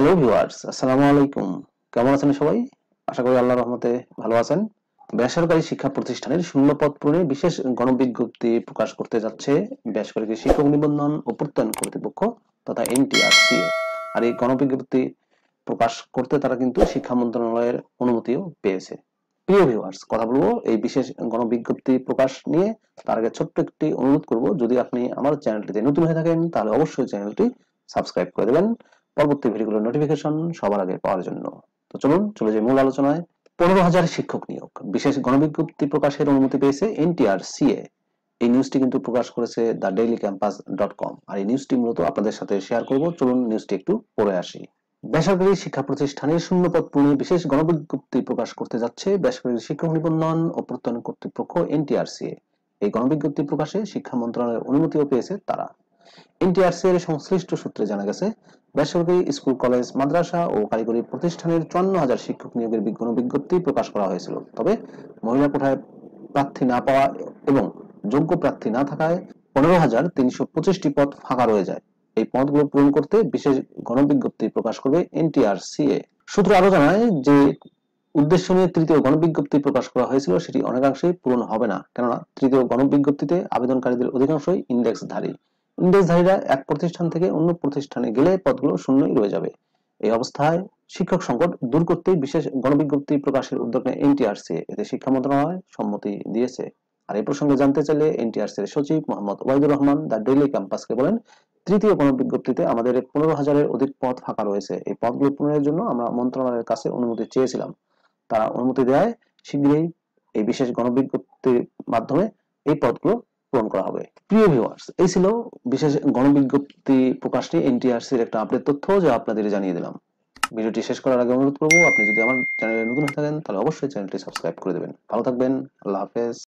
hello viewers আসসালামু আলাইকুম কেমন আছেন সবাই আশা করি আল্লাহ রহমতে ভালো আছেন বেসরকারি শিক্ষা প্রতিষ্ঠানের শূন্যপদ পূরণে বিশেষ গণবিজ্ঞপ্তি প্রকাশ করতে যাচ্ছে বেসরকারি শিক্ষক নিবন্ধন ও প্রত্যয়ন কর্তৃপক্ষ তথা এনটিআরসিএ আর এই গণবিজ্ঞপ্তি প্রকাশ করতে তারা কিন্তু শিক্ষা মন্ত্রণালয়ের অনুমতিও পেয়েছে প্রিয় ভিউয়ার্স কথা বলবো এই বিশেষ গণবিজ্ঞপ্তি প্রকাশ নিয়ে তার আগে ছোট্ট একটি অনুরোধ করব যদি আপনি আমার চ্যানেলটিতে নতুন হয়ে থাকেন তাহলে অবশ্যই চ্যানেলটি সাবস্ক্রাইব করে দেবেন পরবর্তী ভিডিওগুলোর নোটিফিকেশন সবার আগে পাওয়ার জন্য তো চলুন চলে যাই মূল আলোচনায় পনেরো হাজার শিক্ষক নিয়োগ বিশেষ গণবিজ্ঞপ্তি প্রকাশের অনুমতি পেয়েছে এনটিআরসিএ এই নিউজটি কিন্তু প্রকাশ করেছে the daily campus dot com আর এই নিউজটি মূলত আপনাদের সাথে শেয়ার করব চলুন নিউজটি একটু পড়ে আসি বেসরকারি শিক্ষা প্রতিষ্ঠানে শূন্যপদ পূরণে বিশেষ গণবিজ্ঞপ্তি প্রকাশ করতে যাচ্ছে বেসরকারি শিক্ষক নিবন্ধন ও প্রত্যয়ন কর্তৃপক্ষ এনটিআরসিএ এই গণবিজ্ঞপ্তি প্রকাশে শিক্ষা মন্ত্রণালয়ের অনুমতিও পেয়েছে তারা এনটিআরসি এর সংশ্লিষ্ট সূত্রে জানা গেছে বেসরকারি স্কুল কলেজ মাদ্রাসা ও কারিগরি প্রতিষ্ঠানের চুয়ান্ন হাজার শিক্ষক নিয়োগের কোনো বিজ্ঞপ্তি প্রকাশ করা হয়েছিল তবে মহিলা কোঠায় প্রার্থী না পাওয়া এবং যোগ্য প্রার্থী না থাকায় পনেরো হাজার তিনশো পঁচিশটি পদ ফাঁকা রয়ে যায় এই পদগুলো পূরণ করতে বিশেষ গণবিজ্ঞপ্তি প্রকাশ করবে এনটিআরসিএ সূত্র আরো জানায় যে উদ্দেশ্য নিয়ে তৃতীয় গণবিজ্ঞপ্তি প্রকাশ করা হয়েছিল সেটি অনেকাংশেই পূরণ হবে না কেননা তৃতীয় গণবিজ্ঞপ্তিতে আবেদনকারীদের অধিকাংশই ইন্ডেক্সধারী ইন্ডেক্সধারীরা এক প্রতিষ্ঠান থেকে অন্য প্রতিষ্ঠানে গেলে পদগুলো শূন্যই রয়ে যাবে এই অবস্থায় শিক্ষক সংকট দূর করতে বিশেষ গণবিজ্ঞপ্তি প্রকাশের উদ্যোগ নেয় এনটিআরসি এতে শিক্ষা মন্ত্রণালয় সম্মতি দিয়েছে আর এই প্রসঙ্গে জানতে চাইলে এনটিআরসির সচিব মোহাম্মদ ওয়াহিদুর রহমান দ্য ডেইলি ক্যাম্পাসকে বলেন তৃতীয় গণবিজ্ঞপ্তিতে আমাদের পনেরো হাজারের অধিক পদ ফাঁকা রয়েছে এই পদগুলো পূরণের জন্য আমরা মন্ত্রণালয়ের কাছে অনুমতি চেয়েছিলাম তারা অনুমতি দেয় শীঘ্রই এই বিশেষ গণবিজ্ঞপ্তির মাধ্যমে এই পদগুলো পূরণ করা হবে প্রিয় ভিউয়ার্স এই ছিল বিশেষ গণবিজ্ঞপ্তি প্রকাশ নিয়ে এর একটা আপডেট তথ্য যা আপনাদের জানিয়ে দিলাম ভিডিওটি শেষ করার আগে অনুরোধ করবো আপনি যদি আমার চ্যানেলে নতুন হয়ে থাকেন তাহলে অবশ্যই চ্যানেলটি সাবস্ক্রাইব করে দেবেন ভালো থাকবেন আল্লাহ হাফেজ